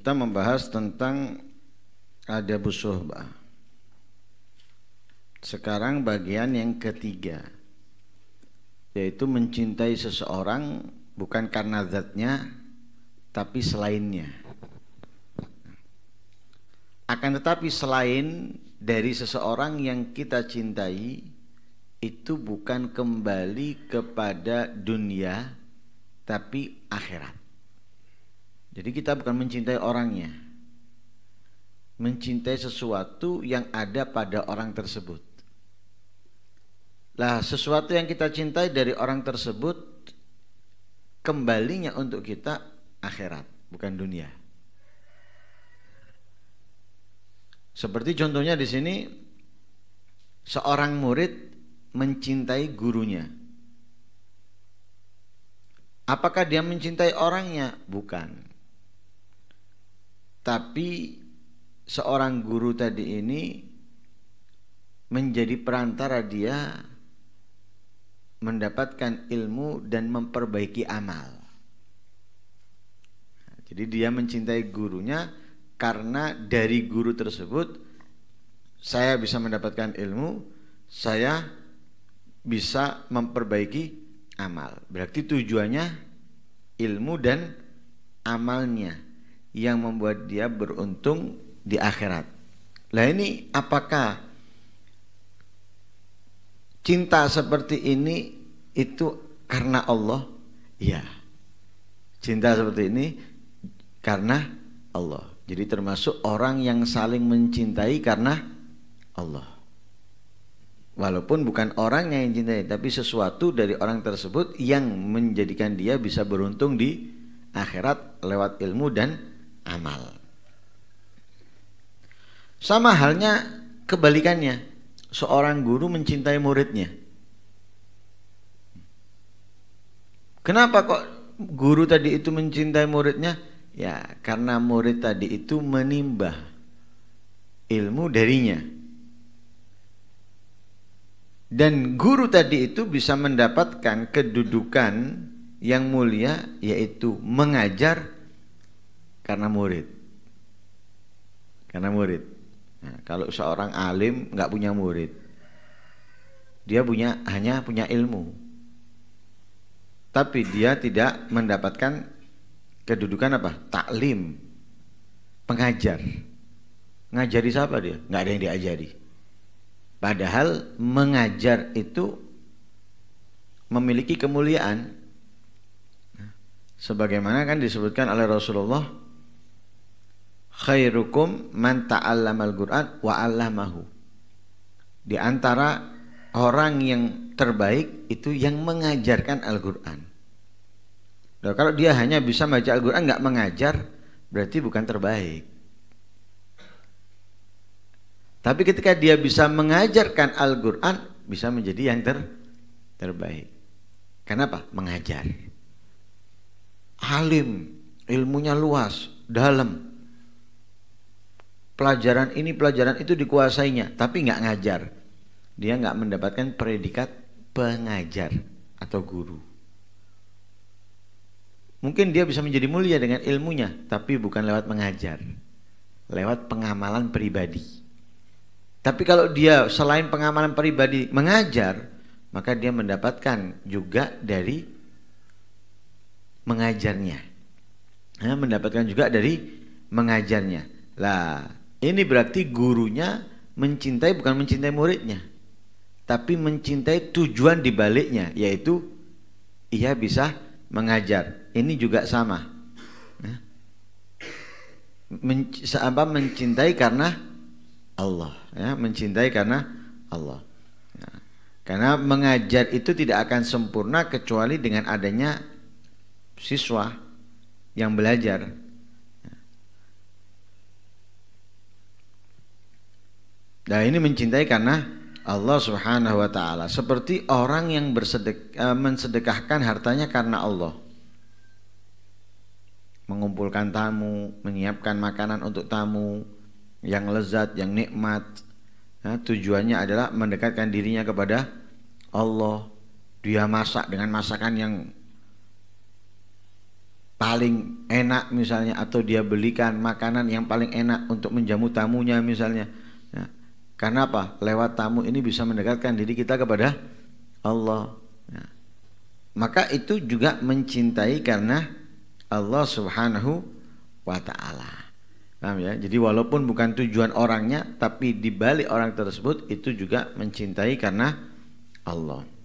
kita membahas tentang ada busuhbah. Sekarang bagian yang ketiga yaitu mencintai seseorang bukan karena zatnya tapi selainnya. Akan tetapi selain dari seseorang yang kita cintai itu bukan kembali kepada dunia tapi akhirat. Jadi kita bukan mencintai orangnya. Mencintai sesuatu yang ada pada orang tersebut. Lah sesuatu yang kita cintai dari orang tersebut kembalinya untuk kita akhirat, bukan dunia. Seperti contohnya di sini seorang murid mencintai gurunya. Apakah dia mencintai orangnya? Bukan. Tapi seorang guru tadi ini menjadi perantara dia mendapatkan ilmu dan memperbaiki amal. Nah, jadi dia mencintai gurunya karena dari guru tersebut saya bisa mendapatkan ilmu, saya bisa memperbaiki amal. Berarti tujuannya ilmu dan amalnya yang membuat dia beruntung di akhirat. Nah ini apakah cinta seperti ini itu karena Allah? ya Cinta seperti ini karena Allah. Jadi termasuk orang yang saling mencintai karena Allah. Walaupun bukan orang yang mencintai, tapi sesuatu dari orang tersebut yang menjadikan dia bisa beruntung di akhirat lewat ilmu dan amal. Sama halnya kebalikannya, seorang guru mencintai muridnya. Kenapa kok guru tadi itu mencintai muridnya? Ya, karena murid tadi itu menimba ilmu darinya. Dan guru tadi itu bisa mendapatkan kedudukan yang mulia yaitu mengajar karena murid karena murid nah, kalau seorang alim nggak punya murid dia punya hanya punya ilmu tapi dia tidak mendapatkan kedudukan apa taklim pengajar ngajari siapa dia nggak ada yang diajari padahal mengajar itu memiliki kemuliaan nah, sebagaimana kan disebutkan oleh Rasulullah khairukum man ta'allamal Qur'an wa 'allamahu. Di antara orang yang terbaik itu yang mengajarkan Al-Qur'an. Nah, kalau dia hanya bisa baca Al-Qur'an nggak mengajar, berarti bukan terbaik. Tapi ketika dia bisa mengajarkan Al-Qur'an, bisa menjadi yang ter terbaik. Kenapa? Mengajar. Alim, ilmunya luas, dalam, pelajaran ini pelajaran itu dikuasainya tapi nggak ngajar dia nggak mendapatkan predikat pengajar atau guru mungkin dia bisa menjadi mulia dengan ilmunya tapi bukan lewat mengajar lewat pengamalan pribadi tapi kalau dia selain pengamalan pribadi mengajar maka dia mendapatkan juga dari mengajarnya mendapatkan juga dari mengajarnya lah ini berarti gurunya mencintai bukan mencintai muridnya, tapi mencintai tujuan dibaliknya, yaitu ia bisa mengajar. Ini juga sama. Nah, Men, apa mencintai karena Allah, ya, mencintai karena Allah. Ya. Karena mengajar itu tidak akan sempurna kecuali dengan adanya siswa yang belajar. Nah ini mencintai karena Allah Subhanahu wa taala seperti orang yang bersedek, e, mensedekahkan hartanya karena Allah. Mengumpulkan tamu, menyiapkan makanan untuk tamu yang lezat, yang nikmat. Nah, tujuannya adalah mendekatkan dirinya kepada Allah. Dia masak dengan masakan yang paling enak misalnya atau dia belikan makanan yang paling enak untuk menjamu tamunya misalnya. Nah, karena apa? Lewat tamu ini bisa mendekatkan diri kita kepada Allah. Nah, maka itu juga mencintai karena Allah Subhanahu wa taala. Paham ya? Jadi walaupun bukan tujuan orangnya tapi di balik orang tersebut itu juga mencintai karena Allah.